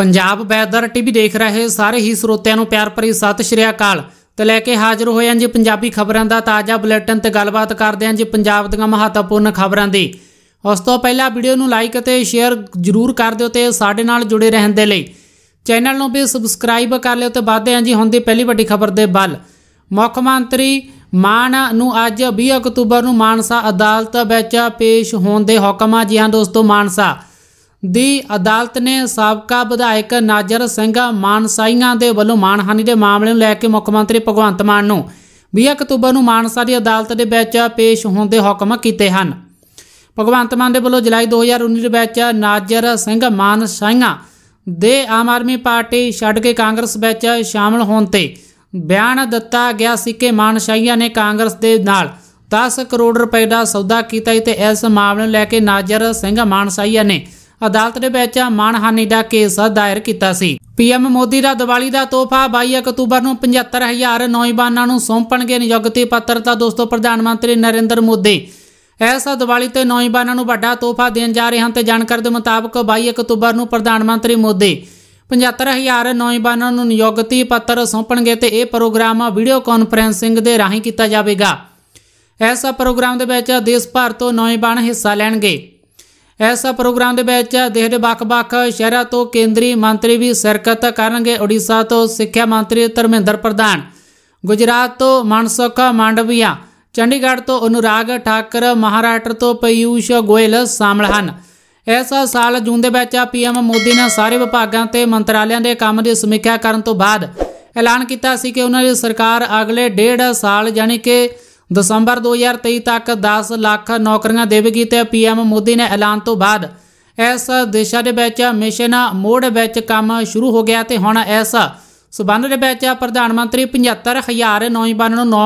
Punjab weather TV ਦੇਖ ਰਹੇ ਸਾਰੇ ਹੀ ਸਰੋਤਿਆਂ ਨੂੰ ਪਿਆਰ ਭਰੀ ਸਤਿ ਸ਼੍ਰੀ ਅਕਾਲ ਤੇ ਲੈ ਕੇ ਹਾਜ਼ਰ ਹੋਏ ਹਾਂ ਜੀ ਪੰਜਾਬੀ ਖਬਰਾਂ ਦਾ ਤਾਜ਼ਾ ਬੁਲੇਟਿਨ ਤੇ ਗੱਲਬਾਤ ਕਰਦੇ ਹਾਂ ਜੀ ਪੰਜਾਬ ਦੀਆਂ ਮਹੱਤਵਪੂਰਨ ਖਬਰਾਂ ਦੀ ਉਸ ਤੋਂ ਪਹਿਲਾਂ ਵੀਡੀਓ ਨੂੰ ਲਾਈਕ ਅਤੇ ਸ਼ੇਅਰ ਜ਼ਰੂਰ ਕਰ ਦਿਓ ਤੇ ਸਾਡੇ ਨਾਲ ਜੁੜੇ ਰਹਿਣ ਦੇ ਲਈ ਚੈਨਲ ਨੂੰ ਵੀ ਸਬਸਕ੍ਰਾਈਬ ਕਰ ਲਿਓ ਤੇ ਵਧਦੇ ਹਾਂ ਜੀ ਹੁਣ ਦੀ ਪਹਿਲੀ ਵੱਡੀ ਖਬਰ ਦੇ ਬਲ ਮੁੱਖ ਮੰਤਰੀ ਮਾਨ ਨੂੰ ਅੱਜ 20 ਅਕਤੂਬਰ ਨੂੰ ਮਾਨਸਾ ਅਦਾਲਤ ਵਿੱਚ ਪੇਸ਼ ਹੋਣ ਦੇ ਹੁਕਮ ਆ ਜੀ ਹਾਂ ਦੋਸਤੋ ਮਾਨਸਾ ਦੀ ਅਦਾਲਤ ਨੇ ਸਾਬਕਾ ਵਿਧਾਇਕ ਨਾਜਰ ਸਿੰਘ ਮਾਨਸਾਈਆਂ ਦੇ ਵੱਲੋਂ ਮਾਨਹਾਨੀ ਦੇ ਮਾਮਲੇ ਨੂੰ ਲੈ ਕੇ ਮੁੱਖ ਮੰਤਰੀ ਭਗਵੰਤ ਮਾਨ ਨੂੰ 20 ਅਕਤੂਬਰ ਨੂੰ ਮਾਨਸਾ ਦੀ ਅਦਾਲਤ ਦੇ ਵਿੱਚ ਪੇਸ਼ ਹੋਣ ਦੇ ਹੁਕਮ ਕੀਤੇ ਹਨ ਭਗਵੰਤ ਮਾਨ ਦੇ ਵੱਲੋਂ ਜੁਲਾਈ 2019 ਦੇ ਵਿੱਚ ਨਾਜਰ ਸਿੰਘ ਮਾਨਸਾਈਆਂ ਦੇ ਆਮ ਆਦਮੀ ਪਾਰਟੀ ਛੱਡ ਕੇ ਕਾਂਗਰਸ ਵਿੱਚ ਸ਼ਾਮਲ ਹੋਣ ਤੇ ਬਿਆਨ ਦਿੱਤਾ ਗਿਆ ਸੀ ਕਿ ਮਾਨਸਾਈਆਂ ਨੇ ਕਾਂਗਰਸ ਦੇ ਨਾਲ 10 ਕਰੋੜ ਰੁਪਏ ਦਾ ਸੌਦਾ ਕੀਤਾ ਤੇ ਇਸ ਮਾਮਲੇ ਨੂੰ ਲੈ ਕੇ ਨਾਜਰ ਸਿੰਘ ਮਾਨਸਾਈਆਂ ਨੇ ਅਦਾਲਤ ਦੇ ਵਿੱਚ ਮਾਨਹਾਨੀ ਦਾ ਕੇਸ ਦਾਇਰ ਕੀਤਾ ਸੀ ਪੀਐਮ ਮੋਦੀ ਦਾ ਦੀਵਾਲੀ ਦਾ ਤੋਹਫਾ 22 ਅਕਤੂਬਰ ਨੂੰ 75000 ਨੌਜਵਾਨਾਂ ਨੂੰ ਸੌਂਪਣਗੇ ਨਿਯੁਕਤੀ ਪੱਤਰ ਤਾਂ ਦੋਸਤੋ ਪ੍ਰਧਾਨ ਮੰਤਰੀ ਨਰਿੰਦਰ ਮੋਦੀ ਇਸ ਦੀਵਾਲੀ ਤੇ ਨੌਜਵਾਨਾਂ ਨੂੰ ਵੱਡਾ ਤੋਹਫਾ ਦੇਣ ਜਾ ਰਹੇ ਹਨ ਤੇ ਜਾਣਕਾਰੀ ਦੇ ਮੁਤਾਬਕ 22 ਅਕਤੂਬਰ ਨੂੰ ਪ੍ਰਧਾਨ ਮੰਤਰੀ ਮੋਦੀ 75000 ਨੌਜਵਾਨਾਂ ਨੂੰ ਨਿਯੁਕਤੀ ਪੱਤਰ ਸੌਂਪਣਗੇ ਤੇ ਇਹ ਪ੍ਰੋਗਰਾਮ ਵੀਡੀਓ ਕਾਨਫਰੈਂਸਿੰਗ ਦੇ ਰਾਹੀਂ ਕੀਤਾ ਜਾਵੇਗਾ ਐਸਾ ਪ੍ਰੋਗਰਾਮ ਦੇ ਵਿੱਚ ਦੇਸ਼ ਭਰ ਤੋਂ ਨੌਜਵਾਨ ਹਿੱਸਾ ਲੈਣਗੇ ਇਸ ਪ੍ਰੋਗਰਾਮ ਦੇ ਵਿੱਚ ਦੇਸ਼ ਦੇ ਵੱਖ-ਵੱਖ ਸ਼ਹਿਰਾਂ ਤੋਂ ਕੇਂਦਰੀ ਮੰਤਰੀ ਵੀ ਸ਼ਿਰਕਤ ਕਰਨਗੇ ਓਡੀਸ਼ਾ ਤੋਂ ਸਿੱਖਿਆ ਮੰਤਰੀ ਧਰਮਿੰਦਰ ਪ੍ਰਧਾਨ ਗੁਜਰਾਤ ਤੋਂ ਮਨਸੁਖ ਮਾਂਡਵੀਆ ਚੰਡੀਗੜ੍ਹ ਤੋਂ ਅਨੁਰਾਗ ਠਾਕਰ ਮਹਾਰਾਸ਼ਟਰ ਤੋਂ ਪਯੂਸ਼ ਗੋਇਲ ਸ਼ਾਮਲ ਹਨ ਇਸ ਸਾਲ ਜੂਨ ਦੇ ਵਿੱਚ ਪੀਐਮ ਮੋਦੀ ਨੇ ਸਾਰੇ ਵਿਭਾਗਾਂ ਤੇ ਮੰਤਰਾਲਿਆਂ ਦੇ ਕੰਮ ਦੀ ਸਮੀਖਿਆ ਕਰਨ ਤੋਂ ਬਾਅਦ ਐਲਾਨ ਕੀਤਾ ਸੀ ਕਿ ਉਹਨਾਂ ਦੀ ਸਰਕਾਰ ਅਗਲੇ ਡੇਢ ਸਾਲ ਯਾਨੀ ਕਿ ਦਸੰਬਰ 2023 ਤੱਕ 10 ਲੱਖ ਨੌਕਰੀਆਂ ਦੇਵੇਗੀ ਤੇ ਪੀਐਮ ਮੋਦੀ ਨੇ ਐਲਾਨ ਤੋਂ ਬਾਅਦ ਇਸ ਦਿਸ਼ਾ ਦੇ ਵਿੱਚ ਮਿਸ਼ਨ ਮੋੜ ਵਿੱਚ ਕੰਮ ਸ਼ੁਰੂ ਹੋ ਗਿਆ ਤੇ ਹੁਣ ਇਸ ਸਬੰਧ ਦੇ ਵਿੱਚ ਪ੍ਰਧਾਨ ਮੰਤਰੀ 75000 ਨੌਜਵਾਨਾਂ ਨੂੰ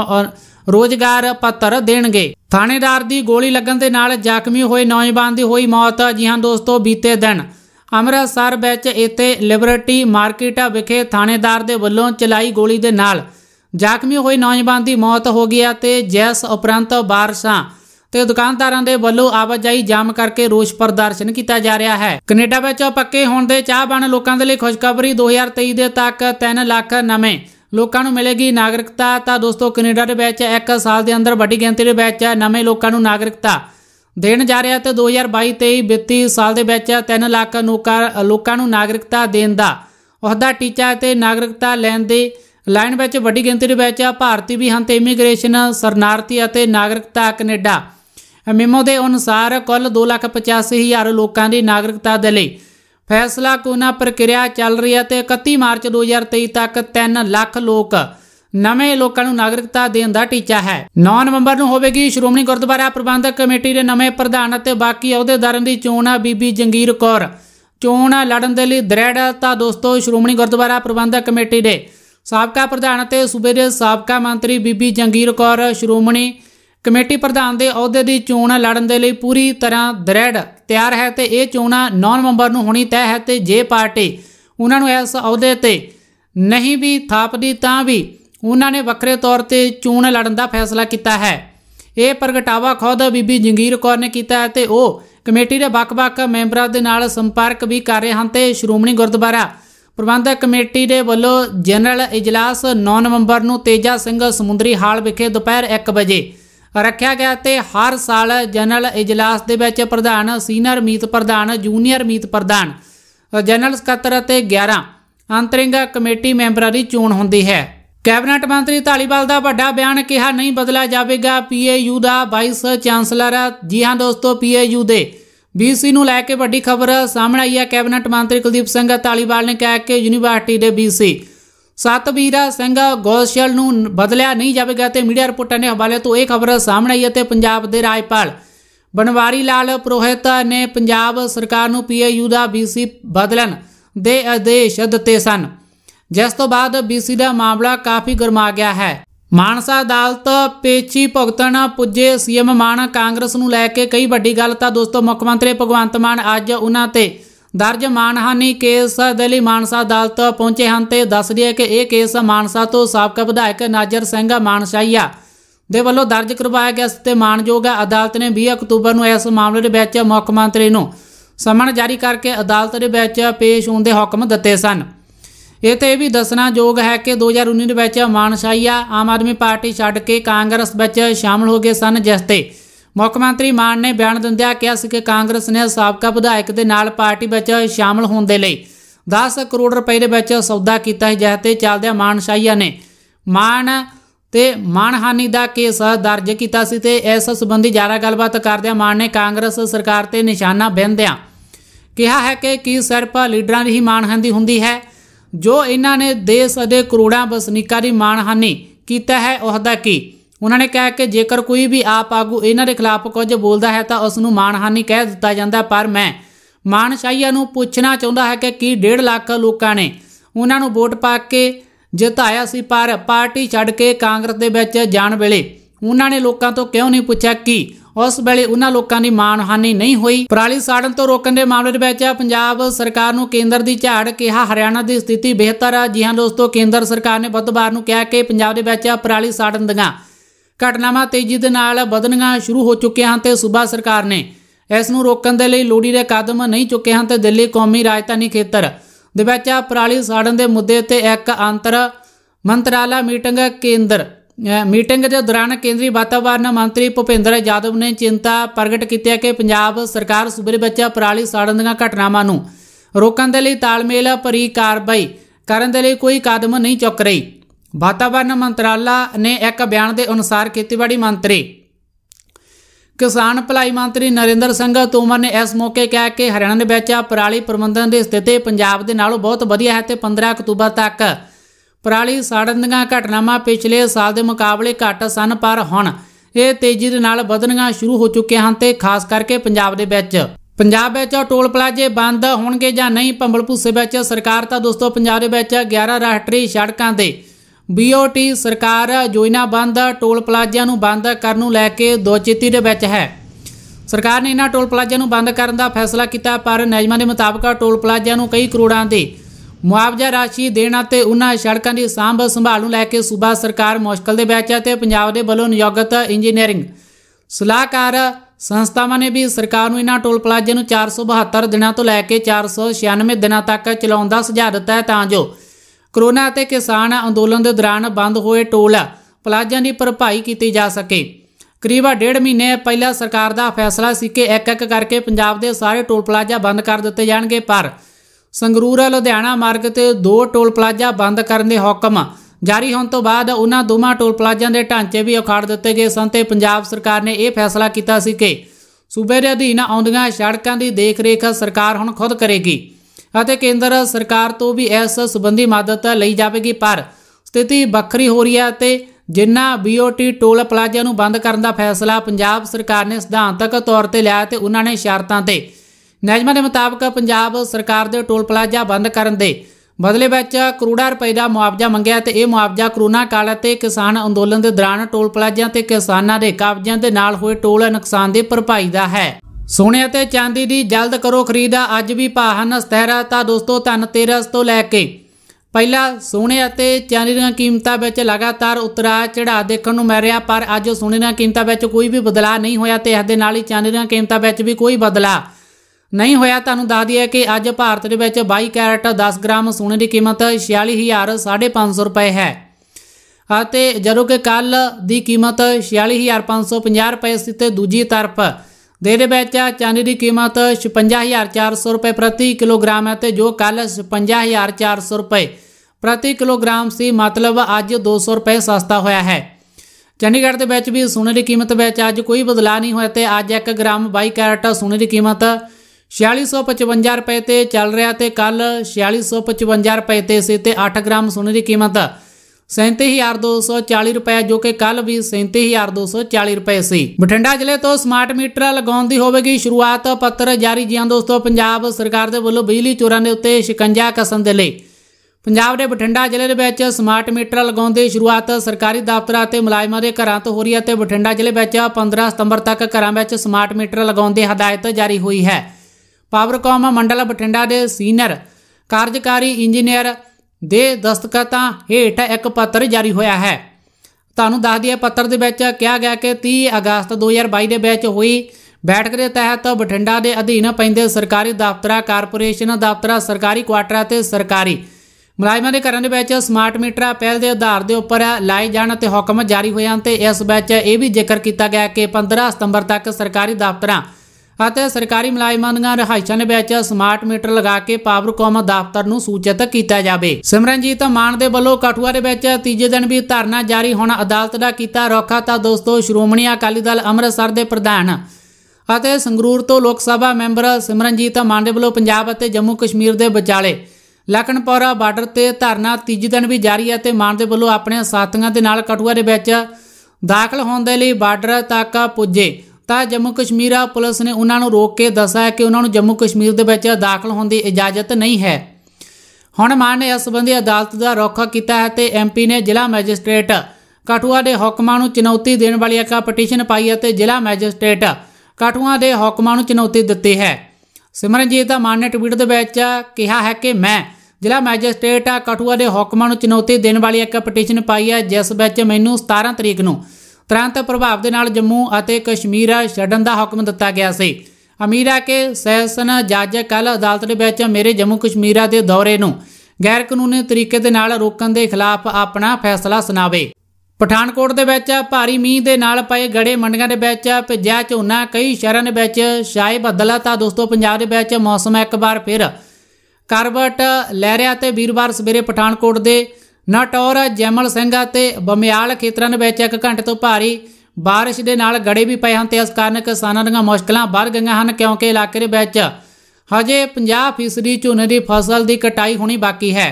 ਰੋਜ਼ਗਾਰ ਪੱਤਰ ਦੇਣਗੇ ਥਾਣੇਦਾਰ ਦੀ ਗੋਲੀ ਲੱਗਣ ਦੇ ਨਾਲ ਜ਼ਖਮੀ ਹੋਏ ਨੌਜਵਾਨ ਦੀ ਹੋਈ ਮੌਤ ਜੀ ਹਾਂ ਦੋਸਤੋ ਬੀਤੇ ਦਿਨ ਅੰਮ੍ਰਿਤਸਰ ਵਿੱਚ ਇੱਥੇ ਲਿਬਰਟੀ ਮਾਰਕੀਟ ਵਿਖੇ ਥਾਣੇਦਾਰ ਦੇ ਵੱਲੋਂ ਚਲਾਈ ਗੋਲੀ ਦੇ ਨਾਲ ਜ਼ਖਮੀ ਹੋਏ ਨੌਜਵਾਨ ਦੀ ਮੌਤ ਹੋ ਗਈ ਤੇ ਜੈਸ ਉਪਰੰਤ ਬਾਰਸ਼ਾਂ ਤੇ ਦੁਕਾਨਦਾਰਾਂ ਦੇ ਵੱਲੋਂ ਆਵਾਜਾਈ ਜਾਮ ਕਰਕੇ ਰੋਸ ਪ੍ਰਦਰਸ਼ਨ ਕੀਤਾ ਜਾ ਰਿਹਾ ਹੈ ਕੈਨੇਡਾ ਵਿੱਚ ਪੱਕੇ ਹੋਣ ਦੇ ਚਾਹ ਬਣ ਲੋਕਾਂ ਦੇ ਲਈ ਖੁਸ਼ਖਬਰੀ 2023 ਦੇ ਤੱਕ 3 ਲੱਖ ਨਵੇਂ ਲੋਕਾਂ ਨੂੰ ਮਿਲੇਗੀ ਨਾਗਰਿਕਤਾ ਤਾਂ ਦੋਸਤੋ ਕੈਨੇਡਾ ਦੇ ਵਿੱਚ 1 ਸਾਲ ਦੇ ਅੰਦਰ ਵੱਡੀ ਗਿਣਤੀ ਦੇ ਵਿੱਚ ਨਵੇਂ ਲੋਕਾਂ ਨੂੰ ਨਾਗਰਿਕਤਾ ਦੇਣ ਜਾ ਰਿਹਾ ਤੇ 2022-23 ਵਿੱਤੀ ਸਾਲ ਦੇ ਵਿੱਚ 3 ਲੱਖ ਲੋਕਾਂ ਨੂੰ ਨਾਗਰਿਕਤਾ ਦੇਣ ਦਾ ਉਹਦਾ ਟੀਚਾ ਤੇ ਨਾਗਰਿਕਤਾ ਲੈਣ ਦੇ ਲਾਈਨ ਵਿੱਚ ਵੱਡੀ ਗਿਣਤੀ ਦੇ ਵਿੱਚ ਭਾਰਤੀ ਵੀ ਹਨ ਤੇ ਇਮੀਗ੍ਰੇਸ਼ਨ ਸਰਨਾਰਤੀ ਅਤੇ ਨਾਗਰਿਕਤਾ ਕੈਨੇਡਾ ਮੈਮੋ ਦੇ ਅਨੁਸਾਰ ਕੁੱਲ 285000 ਲੋਕਾਂ ਦੀ ਨਾਗਰਿਕਤਾ ਦੇ ਲਈ ਫੈਸਲਾ ਕੋਨਾ ਪ੍ਰਕਿਰਿਆ ਚੱਲ ਰਹੀ ਹੈ ਤੇ 31 ਮਾਰਚ 2023 ਤੱਕ 3 ਲੱਖ ਲੋਕ ਨਵੇਂ ਲੋਕਾਂ ਨੂੰ ਨਾਗਰਿਕਤਾ ਦੇਣ ਦਾ ਟੀਚਾ ਹੈ 9 ਨਵੰਬਰ ਨੂੰ ਹੋਵੇਗੀ ਸ਼੍ਰੋਮਣੀ ਗੁਰਦੁਆਰਾ ਪ੍ਰਬੰਧਕ ਕਮੇਟੀ ਦੇ ਨਵੇਂ ਪ੍ਰਧਾਨ ਅਤੇ ਬਾਕੀ ਅਹੁਦੇਦਾਰਾਂ ਦੀ ਚੋਣ ਆ ਬੀਬੀ ਜੰਗੀਰ ਕੌਰ ਚੋਣ ਲੜਨ ਦੇ ਲਈ ਦ੍ਰਿੜਤਾ ਦੋਸਤੋ ਸ਼੍ਰੋਮਣੀ ਗੁਰਦੁਆਰਾ ਪ੍ਰਬੰਧਕ ਕਮੇਟੀ ਦੇ ਸਾਬਕਾ ਪ੍ਰਧਾਨ ਅਤੇ ਸੂਬੇ ਦੇ ਸਾਬਕਾ ਮੰਤਰੀ ਬੀਬੀ ਜੰਗੀਰ ਕੌਰ ਸ਼੍ਰੋਮਣੀ ਕਮੇਟੀ ਪ੍ਰਧਾਨ ਦੇ ਅਹੁਦੇ ਦੀ ਚੋਣ ਲੜਨ ਦੇ ਲਈ ਪੂਰੀ ਤਰ੍ਹਾਂ ਦ੍ਰਿੜ ਤਿਆਰ ਹੈ ਤੇ ਇਹ ਚੋਣਾਂ 9 ਨਵੰਬਰ ਨੂੰ ਹੋਣੀ ਤੈਅ ਹੈ ਤੇ ਜੇ ਪਾਰਟੀ ਉਹਨਾਂ ਨੂੰ ਇਸ ਅਹੁਦੇ ਤੇ ਨਹੀਂ ਵੀ ਥਾਪਦੀ ਤਾਂ ਵੀ ਉਹਨਾਂ ਨੇ ਵੱਖਰੇ ਤੌਰ ਤੇ ਚੋਣ ਲੜਨ ਦਾ ਫੈਸਲਾ ਕੀਤਾ ਹੈ ਇਹ ਪ੍ਰਗਟਾਵਾ ਖੁਦ ਬੀਬੀ ਜੰਗੀਰ ਕੌਰ ਨੇ ਕੀਤਾ ਹੈ ਤੇ ਉਹ ਕਮੇਟੀ ਦੇ ਵੱਖ-ਵੱਖ ਮੈਂਬਰਾਂ ਦੇ ਨਾਲ ਸੰਪਰਕ ਵੀ ਕਰ ਰਹੇ ਹਨ ਤੇ ਸ਼੍ਰੋਮਣੀ ਗੁਰਦੁਆਰਾ ਪ੍ਰਬੰਧਕ ਕਮੇਟੀ ਦੇ ਵੱਲੋਂ ਜਨਰਲ ਇਜਲਾਸ 9 ਨਵੰਬਰ ਨੂੰ ਤੇਜਾ ਸਿੰਘ ਸਮੁੰਦਰੀ ਹਾਲ ਵਿਖੇ ਦੁਪਹਿਰ 1 ਵਜੇ ਰੱਖਿਆ ਗਿਆ ਤੇ ਹਰ ਸਾਲ ਜਨਰਲ ਇਜਲਾਸ ਦੇ ਵਿੱਚ ਪ੍ਰਧਾਨ ਸੀਨੀਅਰ ਮੀਤ ਪ੍ਰਧਾਨ ਜੂਨੀਅਰ ਮੀਤ ਪ੍ਰਧਾਨ ਜਨਰਲ ਸਕੱਤਰ ਅਤੇ 11 ਅੰਤਰਿੰਗ ਕਮੇਟੀ ਮੈਂਬਰਾਂ ਦੀ ਚੋਣ ਹੁੰਦੀ ਹੈ ਕੈਬਨਿਟ ਮੰਤਰੀ ਧਾਲੀਵਾਲ ਦਾ ਵੱਡਾ ਬਿਆਨ ਕਿਹਾ ਨਹੀਂ ਬਦਲਾ ਜਾਵੇਗਾ ਪੀਏਯੂ ਦਾ ਵਾਈਸ ਚਾਂਸਲਰ ਜੀ ਹਾਂ ਦੋਸਤੋ ਪੀਏਯੂ ਦੇ ਬੀਸੀ ਨੂੰ ਲੈ ਕੇ ਵੱਡੀ ਖਬਰ ਸਾਹਮਣੇ ਆਈ ਹੈ ਕੈਬਨਿਟ ਮੰਤਰੀ ਕੁਲਦੀਪ ਸਿੰਘ ਤਾਲੀਵਾਲ ਨੇ ਕਿਹਾ ਕਿ ਯੂਨੀਵਰਸਿਟੀ ਦੇ ਬੀਸੀ ਸਤਵੀਰਾ ਸਿੰਘ ਗੋਸ਼ਲ ਨੂੰ ਬਦਲਿਆ ਨਹੀਂ ਜਾਵੇਗਾ ਤੇ ਮੀਡੀਆ ਰਿਪੋਰਟਾਂ ਨੇ ਹਵਾਲੇ ਤੋਂ ਇਹ ਖਬਰ ਸਾਹਮਣੇ ਆਈ ਹੈ ਤੇ ਪੰਜਾਬ ਦੇ ਰਾਜਪਾਲ ਬਨਵਾਰੀ ਲਾਲ ਪ੍ਰੋਹਿਤ ਨੇ ਪੰਜਾਬ ਸਰਕਾਰ ਨੂੰ ਪੀਏਯੂ ਦਾ ਬੀਸੀ ਬਦਲਣ ਦੇ ਆਦੇਸ਼ ਦਿੱਤੇ ਸਨ ਜਿਸ ਤੋਂ ਬਾਅਦ ਬੀਸੀ ਦਾ ਮਾਮਲਾ ਕਾਫੀ ਗਰਮਾ ਗਿਆ ਹੈ ਮਾਨਸਾ ਅਦਾਲਤ ਪੇਚੀ ਭੁਗਤਣ ਪੁੱਜੇ ਸੀਐਮ ਮਾਨ ਕਾਂਗਰਸ ਨੂੰ ਲੈ ਕੇ ਕਈ ਵੱਡੀ ਗੱਲ ਤਾਂ ਦੋਸਤੋ ਮੁੱਖ ਮੰਤਰੀ ਭਗਵੰਤ ਮਾਨ ਅੱਜ ਉਹਨਾਂ ਤੇ ਦਰਜ ਮਾਨਹਾਨੀ ਕੇਸ ਦੇ ਲਈ ਮਾਨਸਾ ਅਦਾਲਤ ਪਹੁੰਚੇ ਹਨ ਤੇ ਦੱਸ ਦਈਏ ਕਿ ਇਹ ਕੇਸ ਮਾਨਸਾ ਤੋਂ ਸਾਬਕਾ ਵਿਧਾਇਕ ਨਾਜਰ ਸਿੰਘ ਮਾਨਸ਼ਾਈਆ ਦੇ ਵੱਲੋਂ ਦਰਜ ਕਰਵਾਇਆ ਗਿਆ ਤੇ ਮਾਨਯੋਗ ਅਦਾਲਤ ਨੇ 20 ਅਕਤੂਬਰ ਨੂੰ ਇਸ ਮਾਮਲੇ ਦੇ ਵਿੱਚ ਮੁੱਖ ਮੰਤਰੀ ਨੂੰ ਸਮਨ ਜਾਰੀ ਕਰਕੇ ਅਦਾਲਤ ਦੇ ਵਿੱਚ ਪੇਸ਼ ਹੋਣ ਦੇ ਹੁਕਮ ਦਿੱਤੇ ਸਨ ਇਹ ਤੇ ਵੀ ਦੱਸਣਾ ਯੋਗ ਹੈ ਕਿ 2019 ਵਿੱਚ ਮਾਨਸ਼ਾਈਆ ਆਮ ਆਦਮੀ ਪਾਰਟੀ ਛੱਡ ਕੇ ਕਾਂਗਰਸ ਵਿੱਚ ਸ਼ਾਮਲ ਹੋ ਗਏ ਸਨ ਜਿਸ ਤੇ ਮੁੱਖ ਮੰਤਰੀ ਮਾਨ ਨੇ ਬਿਆਨ ਦਿੰਦਿਆਂ ਕਿਹਾ ਸੀ ਕਿ ਕਾਂਗਰਸ ਨੇ ਸਾਬਕਾ ਵਿਧਾਇਕ ਦੇ ਨਾਲ ਪਾਰਟੀ ਵਿੱਚ ਸ਼ਾਮਲ ਹੋਣ ਦੇ ਲਈ 10 ਕਰੋੜ ਰੁਪਏ ਦੇ ਵਿੱਚ ਸੌਦਾ ਕੀਤਾ ਹੈ ਜਿਸ ਤੇ ਚੱਲਦਿਆਂ ਮਾਨਸ਼ਾਈਆ ਨੇ ਮਾਨ ਤੇ ਮਾਨਹਾਨੀ ਦਾ ਕੇਸ ਦਰਜ ਕੀਤਾ ਸੀ ਤੇ ਇਸ ਸੰਬੰਧੀ ਜ਼ਿਆਦਾ ਗੱਲਬਾਤ ਕਰਦਿਆਂ ਮਾਨ ਨੇ ਕਾਂਗਰਸ ਸਰਕਾਰ ਤੇ ਨਿਸ਼ਾਨਾ ਬੰਨ੍ਹਦਿਆਂ ਕਿਹਾ ਹੈ ਕਿ ਕੀ ਸਿਰਫ ਲੀਡਰਾਂ ਦੀ ਹੀ ਮਾਨਹਾਨੀ ਹੁੰਦੀ ਹੈ ਜੋ ਇਹਨਾਂ ਨੇ ਦੇਸ਼ ਅਤੇ ਕਰੋੜਾਂ ਵਸਨੀਕਾਂ ਦੀ ਮਾਣਹਾਨੀ ਕੀਤਾ ਹੈ ਉਹਦਾ ਕੀ ਉਹਨਾਂ ਨੇ ਕਿਹਾ ਕਿ ਜੇਕਰ ਕੋਈ ਵੀ ਆਪ ਆਗੂ ਇਹਨਾਂ ਦੇ ਖਿਲਾਫ ਕੁਝ ਬੋਲਦਾ ਹੈ ਤਾਂ ਉਸ ਨੂੰ ਮਾਣਹਾਨੀ ਕਹਿ ਦਿੱਤਾ ਜਾਂਦਾ ਪਰ ਮੈਂ ਮਾਨਸ਼ਾਹੀਆ ਨੂੰ ਪੁੱਛਣਾ ਚਾਹੁੰਦਾ ਹੈ ਕਿ ਕੀ 1.5 ਲੱਖ ਲੋਕਾਂ ਨੇ ਉਹਨਾਂ ਨੂੰ ਵੋਟ ਪਾ ਕੇ ਜਿਤਾਇਆ ਸੀ ਪਰ ਪਾਰਟੀ ਛੱਡ ਕੇ ਕਾਂਗਰਸ ਦੇ ਵਿੱਚ ਜਾਣ ਵੇਲੇ ਉਹਨਾਂ ਨੇ ਲੋਕਾਂ ਤੋਂ ਕਿਉਂ ਨਹੀਂ ਪੁੱਛਿਆ ਕਿ ਉਸ ਵੇਲੇ ਉਹਨਾਂ ਲੋਕਾਂ ਦੀ ਮਾਨਹਾਨੀ ਨਹੀਂ ਹੋਈ ਪਰਾਲੀ ਸਾੜਨ ਤੋਂ ਰੋਕਣ ਦੇ ਮਾਮਲੇ ਵਿੱਚ ਪੰਜਾਬ ਸਰਕਾਰ ਨੂੰ ਕੇਂਦਰ ਦੀ ਝਾੜ ਕਿਹਾ ਹਰਿਆਣਾ ਦੀ ਸਥਿਤੀ ਬਿਹਤਰ ਹੈ ਜੀ ਹਾਂ ਦੋਸਤੋ ਕੇਂਦਰ ਸਰਕਾਰ ਨੇ ਬੁੱਧਵਾਰ ਨੂੰ ਕਿਹਾ ਕਿ ਪੰਜਾਬ ਦੇ ਵਿੱਚ ਪਰਾਲੀ ਸਾੜਨ ਦੀਆਂ ਘਟਨਾਵਾਂ ਤੇਜ਼ੀ ਦੇ ਨਾਲ ਵਧਣੀਆਂ ਸ਼ੁਰੂ ਹੋ ਚੁੱਕੀਆਂ ਹਨ ਤੇ ਸੂਬਾ ਸਰਕਾਰ ਨੇ ਇਸ ਨੂੰ ਰੋਕਣ ਦੇ ਲਈ ਲੋੜੀਂਦੇ ਕਦਮ ਨਹੀਂ ਚੁੱਕੇ ਹਨ ਤੇ ਦਿੱਲੀ ਕੌਮੀ ਰਾਜਧਾਨੀ ਖੇਤਰ ਦੇ ਵਿੱਚ ਪਰਾਲੀ ਸਾੜਨ ਦੇ ਮੁੱਦੇ ਤੇ ਇੱਕ ਅੰਤਰ ਮੰਤਰਾਲਾ ਮੀਟਿੰਗ ਕੇਂਦਰ ਮੀਟਿੰਗ ਦੇ ਦੌਰਾਨ ਕੇਂਦਰੀ ਵਾਤਾਵਰਣ ਮੰਤਰੀ ਭੁਪੇਂਦਰ ਜਾਦਵ ਨੇ ਚਿੰਤਾ ਪ੍ਰਗਟ ਕੀਤੀ ਹੈ ਕਿ ਪੰਜਾਬ ਸਰਕਾਰ ਸੂਬੇ ਵਿੱਚ ਪਰਾਲੀ ਸਾੜਨ ਦੀਆਂ ਘਟਨਾਵਾਂ ਨੂੰ ਰੋਕਣ ਦੇ ਲਈ ਤਾਲਮੇਲ ਭਰੀ ਕਾਰਵਾਈ ਕਰਨ ਦੇ ਲਈ ਕੋਈ ਕਦਮ ਨਹੀਂ ਚੁੱਕ ਰਹੀ ਵਾਤਾਵਰਣ ਮੰਤਰਾਲਾ ਨੇ ਇੱਕ ਬਿਆਨ ਦੇ ਅਨੁਸਾਰ ਖੇਤੀਬਾੜੀ ਮੰਤਰੀ ਕਿਸਾਨ ਭਲਾਈ ਮੰਤਰੀ ਨਰਿੰਦਰ ਸਿੰਘ ਤੋਮਰ ਨੇ ਇਸ ਮੌਕੇ ਕਿਹਾ ਕਿ ਹਰਿਆਣਾ ਦੇ ਵਿੱਚ ਪਰਾਲੀ ਪ੍ਰਬੰਧਨ ਦੀ ਸਥਿਤੀ ਪੰਜਾਬ ਦੇ ਨਾਲੋਂ ਬਹੁਤ ਵਧੀਆ ਹੈ ਤੇ 15 ਅਕਤੂਬਰ ਤੱਕ ਪਰਾਲੀ ਸਾੜਨ ਦੀਆਂ ਘਟਨਾਵਾਂ ਪਿਛਲੇ ਸਾਲ ਦੇ ਮੁਕਾਬਲੇ ਘੱਟ ਸਨ ਪਰ ਹੁਣ ਇਹ ਤੇਜ਼ੀ ਦੇ ਨਾਲ ਵਧਣੀਆਂ ਸ਼ੁਰੂ ਹੋ ਚੁੱਕੀਆਂ ਹਨ ਤੇ ਖਾਸ ਕਰਕੇ ਪੰਜਾਬ ਦੇ ਵਿੱਚ ਪੰਜਾਬ ਵਿੱਚ ਟੋਲ ਪਲਾਜ਼ੇ ਬੰਦ ਹੋਣਗੇ ਜਾਂ ਨਹੀਂ ਪੰਬਲਪੂਸੇ ਵਿੱਚ ਸਰਕਾਰ ਤਾਂ ਦੋਸਤੋ ਪੰਜਾਬ ਦੇ ਵਿੱਚ 11 ਰਾਸ਼ਟਰੀ ਸੜਕਾਂ ਦੇ BOT ਸਰਕਾਰ ਜੋਇਨਾ ਬੰਦ ਟੋਲ ਪਲਾਜ਼ਿਆਂ ਨੂੰ ਬੰਦ ਕਰਨ ਨੂੰ ਲੈ ਕੇ ਦੋਚਿੱਤੀ ਦੇ ਵਿੱਚ ਹੈ ਸਰਕਾਰ ਨੇ ਇਹਨਾਂ ਟੋਲ ਪਲਾਜ਼ਿਆਂ ਨੂੰ ਬੰਦ ਕਰਨ ਦਾ ਫੈਸਲਾ ਕੀਤਾ ਪਰ ਨਿਯਮਾਂ ਦੇ ਮੁਤਾਬਕ ਟੋਲ ਪਲਾਜ਼ਿਆਂ ਨੂੰ ਕਈ ਕਰੋੜਾਂ ਦੇ ਮੁਆਵਜ਼ਾ ਰਾਸ਼ੀ ਦੇਣ ਅਤੇ ਉਹਨਾਂ ਸੜਕਾਂ ਦੀ ਸਾਂਭ ਸੰਭਾਲ ਨੂੰ ਲੈ ਕੇ ਸੂਬਾ ਸਰਕਾਰ ਮੁਸ਼ਕਲ ਦੇ ਵਿੱਚ ਹੈ ਤੇ ਪੰਜਾਬ ਦੇ ਵੱਲੋਂ ਨਿਯੋਗਤ ਇੰਜੀਨੀਅਰਿੰਗ ਸਲਾਹਕਾਰ ਸੰਸਥਾਵਾਂ ਨੇ ਵੀ ਸਰਕਾਰ ਨੂੰ ਇਹਨਾਂ ਟੋਲ ਪਲਾਜ਼ੇ ਨੂੰ 472 ਦਿਨਾਂ ਤੋਂ ਲੈ ਕੇ 496 ਦਿਨਾਂ ਤੱਕ ਚਲਾਉਣ ਦਾ ਸੁਝਾਅ ਦਿੱਤਾ ਹੈ ਤਾਂ ਜੋ ਕਰੋਨਾ ਅਤੇ ਕਿਸਾਨ ਅੰਦੋਲਨ ਦੇ ਦੌਰਾਨ ਬੰਦ ਹੋਏ ਟੋਲ ਪਲਾਜ਼ਿਆਂ ਦੀ ਭਰਪਾਈ ਕੀਤੀ ਜਾ ਸਕੇ ਕਰੀਬਾ ਡੇਢ ਮਹੀਨੇ ਪਹਿਲਾਂ ਸਰਕਾਰ ਦਾ ਫੈਸਲਾ ਸੀ ਕਿ ਇੱਕ ਇੱਕ ਕਰਕੇ ਪੰਜਾਬ ਦੇ ਸਾਰੇ ਟੋਲ ਪਲਾਜ਼ਾ ਬੰਦ ਕਰ ਦਿੱਤੇ ਜਾਣਗੇ ਪਰ ਸੰਗਰੂਰ ਲੁਧਿਆਣਾ ਮਾਰਗ ਤੇ ਦੋ ਟੋਲ ਪਲਾਜ਼ਾ ਬੰਦ ਕਰਨ ਦੇ ਹੁਕਮ ਜਾਰੀ ਹੋਣ ਤੋਂ ਬਾਅਦ ਉਹਨਾਂ ਦੋਵਾਂ ਟੋਲ ਪਲਾਜ਼ਿਆਂ ਦੇ ਢਾਂਚੇ ਵੀ ਉਖਾੜ ਦਿੱਤੇ ਗਏ ਸਨ ਤੇ ਪੰਜਾਬ ਸਰਕਾਰ ਨੇ ਇਹ ਫੈਸਲਾ ਕੀਤਾ ਸੀ ਕਿ ਸੂਬੇ ਦੇ ਅਧੀਨ ਆਉਂਦੀਆਂ ਸੜਕਾਂ ਦੀ ਦੇਖਰੇਖ ਸਰਕਾਰ ਹੁਣ ਖੁਦ ਕਰੇਗੀ ਅਤੇ ਕੇਂਦਰ ਸਰਕਾਰ ਤੋਂ ਵੀ ਇਸ ਸੰਬੰਧੀ ਮਦਦ ਲਈ ਜਾਵੇਗੀ ਪਰ ਸਥਿਤੀ ਵੱਖਰੀ ਹੋ ਰਹੀ ਹੈ ਤੇ ਜਿੰਨਾ ਬੀਓਟੀ ਟੋਲ ਪਲਾਜ਼ਾ ਨੂੰ ਬੰਦ ਕਰਨ ਦਾ ਫੈਸਲਾ ਪੰਜਾਬ ਸਰਕਾਰ ਨੇ ਸਿਧਾਂਤਕ ਤੌਰ ਤੇ ਲਿਆ ਤੇ ਉਹਨਾਂ ਨੇ ਸ਼ਰਤਾਂ ਤੇ ਨਿਯਮਾਂ ਦੇ ਮੁਤਾਬਕ ਪੰਜਾਬ ਸਰਕਾਰ ਦੇ ਟੋਲ ਪਲਾਜ਼ਾ ਬੰਦ ਕਰਨ ਦੇ ਬਦਲੇ ਵਿੱਚ ਕਰੋੜਾਂ ਰੁਪਏ ਦਾ ਮੁਆਵਜ਼ਾ ਮੰਗਿਆ ਤੇ ਇਹ ਮੁਆਵਜ਼ਾ ਕਰੋਨਾ ਕਾਲ ਅਤੇ ਕਿਸਾਨ ਅੰਦੋਲਨ ਦੇ ਦੌਰਾਨ ਟੋਲ ਪਲਾਜ਼ਿਆਂ ਤੇ ਕਿਸਾਨਾਂ ਦੇ ਕਬਜ਼ਿਆਂ ਦੇ ਨਾਲ ਹੋਏ ਟੋਲ ਨੁਕਸਾਨ ਦੀ ਭਰਪਾਈ ਦਾ ਹੈ ਸੋਨੇ ਅਤੇ ਚਾਂਦੀ ਦੀ ਜਲਦ ਕਰੋ ਖਰੀਦ ਅੱਜ ਵੀ ਭਾਅ ਹਨ ਤਾਂ ਦੋਸਤੋ ਧਨ 13 ਤੋਂ ਲੈ ਕੇ ਪਹਿਲਾ ਸੋਨੇ ਅਤੇ ਚਾਂਦੀ ਦੀਆਂ ਕੀਮਤਾਂ ਵਿੱਚ ਲਗਾਤਾਰ ਉਤਰਾ ਚੜਾ ਦੇਖਣ ਨੂੰ ਮਿਲ ਰਿਹਾ ਪਰ ਅੱਜ ਸੋਨੇ ਦੀਆਂ ਕੀਮਤਾਂ ਵਿੱਚ ਕੋਈ ਵੀ ਬਦਲਾਅ ਨਹੀਂ ਹੋਇਆ ਤੇ ਇਸ ਦੇ ਨਾਲ ਹੀ ਚਾਂਦੀ ਦੀਆਂ ਕੀਮਤਾਂ ਵਿੱਚ ਵੀ ਕੋਈ ਬਦਲਾਅ ਨਹੀਂ ਹੋਇਆ ਤੁਹਾਨੂੰ ਦੱਸ ਦਈਏ ਕਿ ਅੱਜ ਭਾਰਤ ਦੇ ਵਿੱਚ 22 ਕੈਰਟ 10 ਗ੍ਰਾਮ ਸੋਨੇ ਦੀ ਕੀਮਤ 46000 ਰੁਪਏ ਹੈ ਅਤੇ ਜਦੋਂ ਕਿ ਕੱਲ ਦੀ ਕੀਮਤ 46550 ਰੁਪਏ ਸੀ ਤੇ ਦੂਜੀ ਤਰਫ ਦੇ ਦੇ ਵਿੱਚ ਚਾਂਦੀ ਦੀ ਕੀਮਤ 56400 ਰੁਪਏ ਪ੍ਰਤੀ ਕਿਲੋਗ੍ਰਾਮ ਹੈ ਤੇ ਜੋ ਕੱਲ 56400 ਰੁਪਏ ਪ੍ਰਤੀ ਕਿਲੋਗ੍ਰਾਮ ਸੀ ਮਤਲਬ ਅੱਜ 200 ਰੁਪਏ ਸਸਤਾ ਹੋਇਆ ਹੈ ਚੰਡੀਗੜ੍ਹ ਦੇ ਵਿੱਚ ਵੀ ਸੋਨੇ ਦੀ ਕੀਮਤ ਵਿੱਚ ਅੱਜ ਕੋਈ ਬਦਲਾਅ ਨਹੀਂ ਹੋਇਆ ਤੇ ਅੱਜ 1 ਗ੍ਰਾਮ 22 ਕੈਰਟ ਸੋਨੇ ਦੀ ਕੀਮਤ 4655 ਰੁਪਏ ਤੇ ਚੱਲ ਰਿਹਾ ਤੇ ਕੱਲ 4655 ਰੁਪਏ ਤੇ ਸੀ ਤੇ 8 ਗ੍ਰਾਮ ਸੋਨੇ ਦੀ ਕੀਮਤ 37240 ਰੁਪਏ ਜੋ ਕਿ ਕੱਲ ਵੀ 37240 ਰੁਪਏ ਸੀ ਬਠਿੰਡਾ ਜ਼ਿਲ੍ਹੇ ਤੋਂ ਸਮਾਰਟ ਮੀਟਰ ਲਗਾਉਣ ਦੀ ਹੋਵੇਗੀ ਸ਼ੁਰੂਆਤ ਪੱਤਰ ਜਾਰੀ ਜੀਆਂ ਦੋਸਤੋ ਪੰਜਾਬ ਸਰਕਾਰ ਦੇ ਵੱਲੋਂ ਬਿਜਲੀ ਚੋਰਾਂ ਦੇ ਉੱਤੇ ਸ਼ਿਕੰਜਾ ਕਸਣ ਦੇ ਲਈ ਪੰਜਾਬ ਦੇ ਬਠਿੰਡਾ ਜ਼ਿਲ੍ਹੇ ਦੇ ਵਿੱਚ ਸਮਾਰਟ ਮੀਟਰ ਲਗਾਉਣ ਦੀ ਸ਼ੁਰੂਆਤ ਸਰਕਾਰੀ ਦਫ਼ਤਰਾਂ ਅਤੇ ਮੁਲਾਜ਼ਮਾਂ ਦੇ ਘਰਾਂ ਤੋਂ ਹੋ ਰਹੀ ਹੈ ਤੇ ਬਠਿੰਡਾ ਜ਼ਿਲ੍ਹੇ ਵਿੱਚ 15 ਸਤੰਬਰ ਤੱਕ ਘਰਾਂ ਵਿੱਚ ਸਮਾਰਟ ਮੀਟਰ ਲਗਾਉਣ ਦੀ ਹਦਾਇਤ ਜਾਰੀ ਹੋਈ ਹੈ ਪਾਵਰਕਾਮ ਮੰਡਲ ਬਟਿੰਡਾ ਦੇ ਸੀਨੀਅਰ ਕਾਰਜਕਾਰੀ ਇੰਜੀਨੀਅਰ ਦੇ ਦਸਤਖਤਾਂ ਹੇਠ ਇੱਕ ਪੱਤਰ ਜਾਰੀ ਹੋਇਆ ਹੈ ਤੁਹਾਨੂੰ ਦੱਸ ਦਈਏ ਪੱਤਰ ਦੇ ਵਿੱਚ ਕਿਹਾ ਗਿਆ ਕਿ 30 ਅਗਸਤ 2022 ਦੇ ਵਿੱਚ ਹੋਈ ਬੈਠਕ ਦੇ ਤਹਿਤ ਬਟਿੰਡਾ ਦੇ ਅਧੀਨ ਪੈਂਦੇ ਸਰਕਾਰੀ ਦਫ਼ਤਰਾਂ ਕਾਰਪੋਰੇਸ਼ਨ ਦਫ਼ਤਰਾਂ ਸਰਕਾਰੀ ਕੁਆਟਰਾਂ ਤੇ ਸਰਕਾਰੀ ਮੁਲਾਜ਼ਮਾਂ ਦੇ ਘਰਾਂ ਦੇ ਵਿੱਚ ਸਮਾਰਟ ਮੀਟਰਾਂ ਪਹਿਲ ਦੇ ਆਧਾਰ ਦੇ ਉੱਪਰ ਲਾਏ ਜਾਣ ਅਤੇ ਹੁਕਮ ਜਾਰੀ ਹੋਏ ਹਨ ਤੇ ਇਸ ਵਿੱਚ ਇਹ ਵੀ ਜ਼ਿਕਰ ਕੀਤਾ ਗਿਆ ਕਿ 15 ਸਤੰਬਰ ਤੱਕ ਸਰਕਾਰੀ ਦਫ਼ਤਰਾਂ ਅਤੇ ਸਰਕਾਰੀ ਮੁਲਾਜ਼ਮਾਂ ਦੀਆਂ ਰਹਾਇਸ਼ਾਂ ਦੇ ਵਿੱਚ ਸਮਾਰਟ ਮੀਟਰ ਲਗਾ ਕੇ ਪਾਵਰਕੌਮ ਦਫ਼ਤਰ ਨੂੰ ਸੂਚਿਤ ਕੀਤਾ ਜਾਵੇ ਸਿਮਰਨਜੀਤ ਮਾਨ ਦੇ ਵੱਲੋਂ ਕਠੂਆ ਦੇ ਵਿੱਚ ਤੀਜੇ ਦਿਨ ਵੀ ਧਰਨਾ ਜਾਰੀ ਹੋਣਾ ਅਦਾਲਤ ਦਾ ਕੀਤਾ ਰੋਖਾ ਤਾਂ ਦੋਸਤੋ ਸ਼੍ਰੋਮਣੀ ਅਕਾਲੀ ਦਲ ਅੰਮ੍ਰਿਤਸਰ ਦੇ ਪ੍ਰਧਾਨ ਅਤੇ ਸੰਗਰੂਰ ਤੋਂ ਲੋਕ ਸਭਾ ਮੈਂਬਰ ਸਿਮਰਨਜੀਤ ਮਾਨ ਦੇ ਵੱਲੋਂ ਪੰਜਾਬ ਅਤੇ ਜੰਮੂ ਕਸ਼ਮੀਰ ਦੇ ਵਿਚਾਲੇ ਲਖਣਪੌਰਾ ਬਾਰਡਰ ਤੇ ਧਰਨਾ ਤੀਜੇ ਦਿਨ ਵੀ ਜਾਰੀ ਹੈ ਤੇ ਮਾਨ ਦੇ ਵੱਲੋਂ ਆਪਣੇ ਸਾਥੀਆਂ ਦੇ ਨਾਲ ਕਠੂਆ ਦੇ ਵਿੱਚ ਦਾਖਲ ਹੋਣ ਦੇ ਲਈ ਬਾਰਡਰ ਤੱਕ ਪੁੱਜੇ ਤਾਂ ਜੰਮੂ ਕਸ਼ਮੀਰ ਪੁਲਿਸ ਨੇ ਉਹਨਾਂ ਨੂੰ ਰੋਕ ਕੇ ਦੱਸਿਆ ਕਿ ਉਹਨਾਂ ਨੂੰ ਜੰਮੂ ਕਸ਼ਮੀਰ ਦੇ ਵਿੱਚ ਦਾਖਲ ਹੋਣ ਦੀ ਇਜਾਜ਼ਤ ਨਹੀਂ ਹੈ ਹੁਣ ਮਾਨ ਨੇ ਇਸ ਸੰਬੰਧੀ ਅਦਾਲਤ ਦਾ ਰੋਖਾ ਕੀਤਾ ਹੈ ਤੇ ਐਮਪੀ ਨੇ ਜ਼ਿਲ੍ਹਾ ਮੈਜਿਸਟ੍ਰੇਟ ਕਠੂਆ ਦੇ ਹੁਕਮਾਂ ਨੂੰ ਚੁਣੌਤੀ ਦੇਣ ਵਾਲੀ ਇੱਕ ਪਟੀਸ਼ਨ ਪਾਈ ਹੈ ਤੇ ਜ਼ਿਲ੍ਹਾ ਮੈਜਿਸਟ੍ਰੇਟ ਕਠੂਆ ਦੇ ਹੁਕਮਾਂ ਨੂੰ ਚੁਣੌਤੀ ਦਿੱਤੀ ਹੈ ਸਿਮਰਨਜੀਤ ਦਾ ਮਾਨ ਨੇ ਟਵੀਟ ਦੇ ਵਿੱਚ ਕਿਹਾ ਹੈ ਕਿ ਮੈਂ ਜ਼ਿਲ੍ਹਾ ਮੈਜਿਸਟ੍ਰੇਟ ਕਠੂਆ ਦੇ ਹੁਕਮਾਂ ਨੂੰ ਚੁਣੌਤੀ ਦੇਣ ਵਾਲੀ ਇੱਕ ਪਟੀਸ਼ਨ ਪਾਈ ਹੈ ਜਿਸ ਵਿੱਚ ਮੈਨੂੰ 17 ਤਰੀਕ ਨੂੰ ਤੁਰੰਤ ਪ੍ਰਭਾਵ ਦੇ ਨਾਲ ਜੰਮੂ ਅਤੇ ਕਸ਼ਮੀਰ ਛੱਡਣ ਦਾ ਹੁਕਮ ਦਿੱਤਾ ਗਿਆ ਸੀ ਅਮੀਰਾ ਕੇ ਸੈਸ਼ਨ ਜੱਜ ਕੱਲ ਅਦਾਲਤ ਦੇ ਵਿੱਚ ਮੇਰੇ ਜੰਮੂ ਕਸ਼ਮੀਰ ਦੇ ਦੌਰੇ ਨੂੰ ਗੈਰ ਕਾਨੂੰਨੀ ਤਰੀਕੇ ਦੇ ਨਾਲ ਰੋਕਣ ਦੇ ਖਿਲਾਫ ਆਪਣਾ ਫੈਸਲਾ ਸੁਣਾਵੇ ਪਠਾਨਕੋਟ ਦੇ ਵਿੱਚ ਭਾਰੀ ਮੀਂਹ ਦੇ ਨਾਲ ਪਏ ਗੜੇ ਮੰਡੀਆਂ ਦੇ ਵਿੱਚ ਭਿੱਜਿਆ ਝੋਨਾ ਕਈ ਸ਼ਹਿਰਾਂ ਦੇ ਵਿੱਚ ਛਾਏ ਬੱਦਲ ਤਾਂ ਦੋਸਤੋ ਪੰਜਾਬ ਦੇ ਵਿੱਚ ਮੌਸਮ ਇੱਕ ਵਾਰ ਫਿਰ ਕਰਵਟ ਲਹਿਰਿਆ ਤੇ ਵੀਰਵਾਰ ਸਵੇਰੇ ਪਠਾਨਕੋਟ ਦੇ ਨਟੌਰ ਜੈਮਲ ਸਿੰਘ ਅਤੇ ਬਮਿਆਲ ਖੇਤਰਾਂ ਵਿੱਚ ਇੱਕ ਘੰਟੇ ਤੋਂ ਭਾਰੀ بارش ਦੇ ਨਾਲ ਗੜੇ ਵੀ ਪਏ ਹਨ ਤੇ ਇਸ ਕਾਰਨ ਕਿਸਾਨਾਂ ਦੀਆਂ ਮੁਸ਼ਕਲਾਂ ਵੱਧ ਗਈਆਂ ਹਨ ਕਿਉਂਕਿ ਇਲਾਕੇ ਦੇ ਵਿੱਚ ਹਜੇ 50% ਝੋਨੇ ਦੀ ਫਸਲ ਦੀ ਕਟਾਈ ਹੋਣੀ ਬਾਕੀ ਹੈ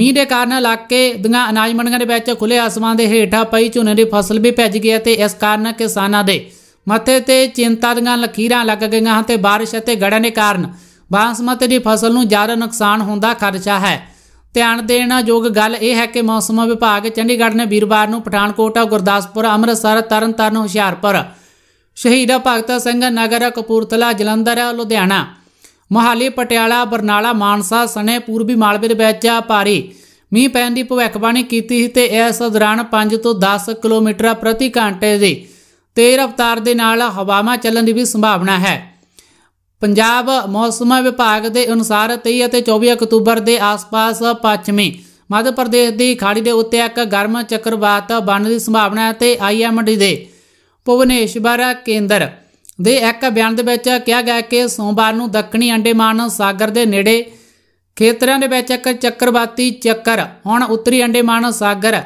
ਮੀਂਹ ਦੇ ਕਾਰਨ ਇਲਾਕੇ ਦੀਆਂ ਅਨਾਜ ਮੰਡੀਆਂ ਦੇ ਵਿੱਚ ਖੁੱਲੇ ਅਸਮਾਨ ਦੇ ਹੇਠਾਂ ਪਈ ਝੋਨੇ ਦੀ ਫਸਲ ਵੀ ਭਿੱਜ ਗਈ ਹੈ ਤੇ ਇਸ ਕਾਰਨ ਕਿਸਾਨਾਂ ਦੇ ਮੱਥੇ ਤੇ ਚਿੰਤਾ ਦੀਆਂ ਲਕੀਰਾਂ ਲੱਗ ਗਈਆਂ ਹਨ ਤੇ بارش ਅਤੇ ਗੜਾਂ ਦੇ ਕਾਰਨ ਬਾਸਮਤੀ ਦੀ ਫਸਲ ਨੂੰ ਜ਼ਿਆਦਾ ਨੁਕਸਾਨ ਹੋਣ ਦਾ ਹੈ ਧਿਆਨ ਦੇਣ ਯੋਗ ਗੱਲ ਇਹ ਹੈ ਕਿ ਮੌਸਮ ਵਿਭਾਗ ਚੰਡੀਗੜ੍ਹ ਨੇ ਵੀਰਵਾਰ ਨੂੰ ਪਠਾਨਕੋਟ, ਗੁਰਦਾਸਪੁਰ, ਅੰਮ੍ਰਿਤਸਰ, ਤਰਨਤਾਰਨ, ਹੁਸ਼ਿਆਰਪੁਰ, ਸ਼ਹੀਦ ਭਗਤ ਸਿੰਘ ਨਗਰ, ਕਪੂਰਥਲਾ, ਜਲੰਧਰ, ਲੁਧਿਆਣਾ, ਮੋਹਾਲੀ, ਪਟਿਆਲਾ, ਬਰਨਾਲਾ, ਮਾਨਸਾ ਸਣੇ ਪੂਰਬੀ ਮਾਲਵੇ ਦੇ ਵਿੱਚ ਭਾਰੀ ਮੀਂਹ ਪੈਣ ਦੀ ਭਵਿੱਖਬਾਣੀ ਕੀਤੀ ਸੀ ਤੇ ਇਸ ਦੌਰਾਨ 5 ਤੋਂ 10 ਕਿਲੋਮੀਟਰ ਪ੍ਰਤੀ ਘੰਟੇ ਦੀ ਤੇਜ਼ ਰਫ਼ਤਾਰ ਦੇ ਨਾਲ ਹਵਾਵਾਂ ਚੱਲਣ ਦੀ ਵੀ ਸੰਭਾਵਨਾ ਹੈ। ਪੰਜਾਬ ਮੌਸਮ ਵਿਭਾਗ ਦੇ ਅਨੁਸਾਰ 23 ਅਤੇ 24 ਅਕਤੂਬਰ ਦੇ ਆਸ-ਪਾਸ ਪੱਛਮੀ ਮੱਧ ਪ੍ਰਦੇਸ਼ ਦੀ ਖਾੜੀ ਦੇ ਉੱਤੇ ਇੱਕ ਗਰਮ ਚੱਕਰਵਾਤ ਬਣਨ ਦੀ ਸੰਭਾਵਨਾ ਹੈ ਤੇ ਆਈਐਮਡੀ ਦੇ ਭੁਵਨੇਸ਼ਵਰ ਕੇਂਦਰ ਦੇ ਇੱਕ ਬਿਆਨ ਦੇ ਵਿੱਚ ਕਿਹਾ ਗਿਆ ਕਿ ਸੋਮਵਾਰ ਨੂੰ ਦੱਖਣੀ ਅੰਡੇਮਾਨ ਸਾਗਰ ਦੇ ਨੇੜੇ ਖੇਤਰਾਂ ਦੇ ਵਿੱਚ ਇੱਕ ਚੱਕਰਵਾਤੀ ਚੱਕਰ ਹੁਣ ਉੱਤਰੀ ਅੰਡੇਮਾਨ ਸਾਗਰ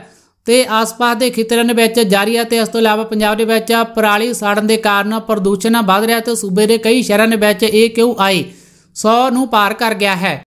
ਤੇ ਆਸ-ਪਾਸ ਦੇ ਖੇਤਰਾਂ ਦੇ ਵਿੱਚ ਜਾਰੀ ਹੈ ਤੇ ਇਸ ਤੋਂ ਇਲਾਵਾ ਪੰਜਾਬ ਦੇ ਵਿੱਚ ਪਰਾਲੀ ਸਾੜਨ ਦੇ ਕਾਰਨ ਪ੍ਰਦੂਸ਼ਣ ਵਧ ਰਿਹਾ ਤੇ ਸੂਬੇ ਦੇ ਕਈ ਸ਼ਹਿਰਾਂ ਦੇ ਵਿੱਚ ਇਹ ਕਿਉਂ 100 ਨੂੰ ਪਾਰ ਕਰ ਗਿਆ ਹੈ